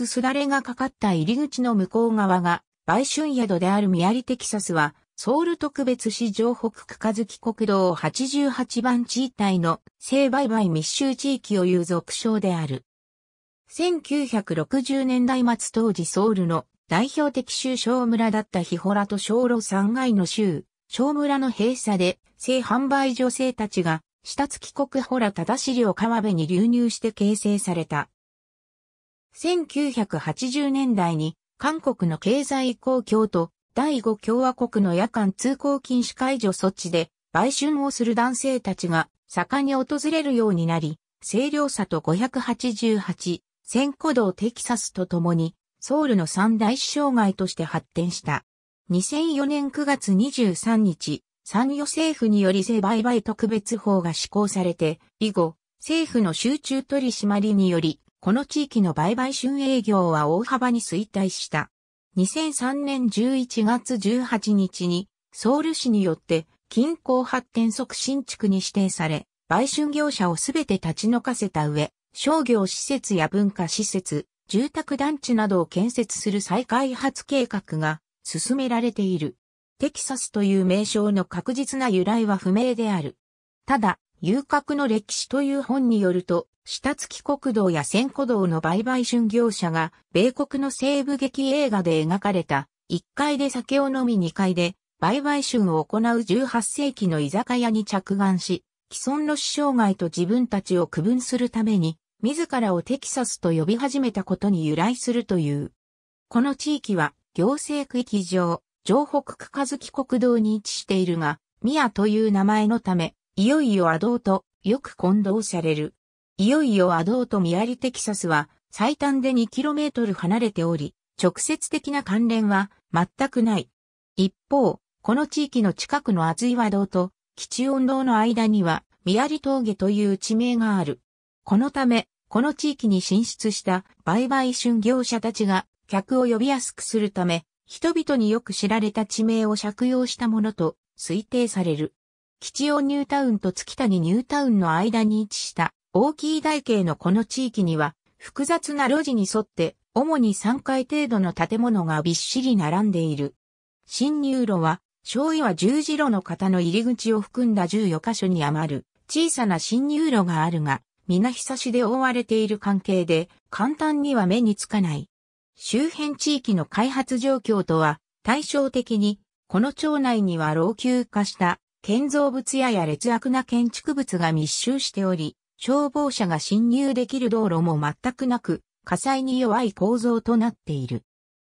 つすだれがかかった入り口の向こう側が、売春宿であるミアリテキサスは、ソウル特別市城北区和き国道88番地帯の性売買密集地域を有続称である。1960年代末当時ソウルの代表的州小村だったヒホラと小路3階の州、小村の閉鎖で性販売女性たちが下月国ホラ正りを川辺に流入して形成された1980年代に韓国の経済公共と第五共和国の夜間通行禁止解除措置で売春をする男性たちが盛んに訪れるようになり、清涼さと588、千古道テキサスとともにソウルの三大障害として発展した。2004年9月23日、産業政府により性売買特別法が施行されて、以後、政府の集中取締りにより、この地域の売買春営業は大幅に衰退した。2003年11月18日にソウル市によって近郊発展促進地区に指定され、売春業者をすべて立ち退かせた上、商業施設や文化施設、住宅団地などを建設する再開発計画が進められている。テキサスという名称の確実な由来は不明である。ただ、遊郭の歴史という本によると、下月国道や千古道の売買春業者が、米国の西部劇映画で描かれた、1階で酒を飲み2階で、売買春を行う18世紀の居酒屋に着眼し、既存の死傷害と自分たちを区分するために、自らをテキサスと呼び始めたことに由来するという。この地域は、行政区域上、城北区和月国道に位置しているが、宮という名前のため、いよいよアドーとよく混同される。いよいよアドーとミアリテキサスは最短で 2km 離れており、直接的な関連は全くない。一方、この地域の近くの厚岩道と基地温洞の間には宮リ峠という地名がある。このため、この地域に進出した売買春業者たちが客を呼びやすくするため、人々によく知られた地名を借用したものと推定される。吉尾ニュータウンと月谷ニュータウンの間に位置した大きい台形のこの地域には複雑な路地に沿って主に3階程度の建物がびっしり並んでいる。新入路は、昭は十字路の方の入り口を含んだ14箇所に余る小さな新入路があるが、皆久しで覆われている関係で簡単には目につかない。周辺地域の開発状況とは対照的に、この町内には老朽化した建造物やや劣悪な建築物が密集しており、消防車が侵入できる道路も全くなく、火災に弱い構造となっている。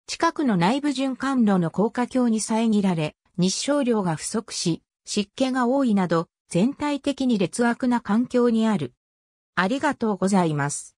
近くの内部循環路の高架橋に遮られ、日照量が不足し、湿気が多いなど、全体的に劣悪な環境にある。ありがとうございます。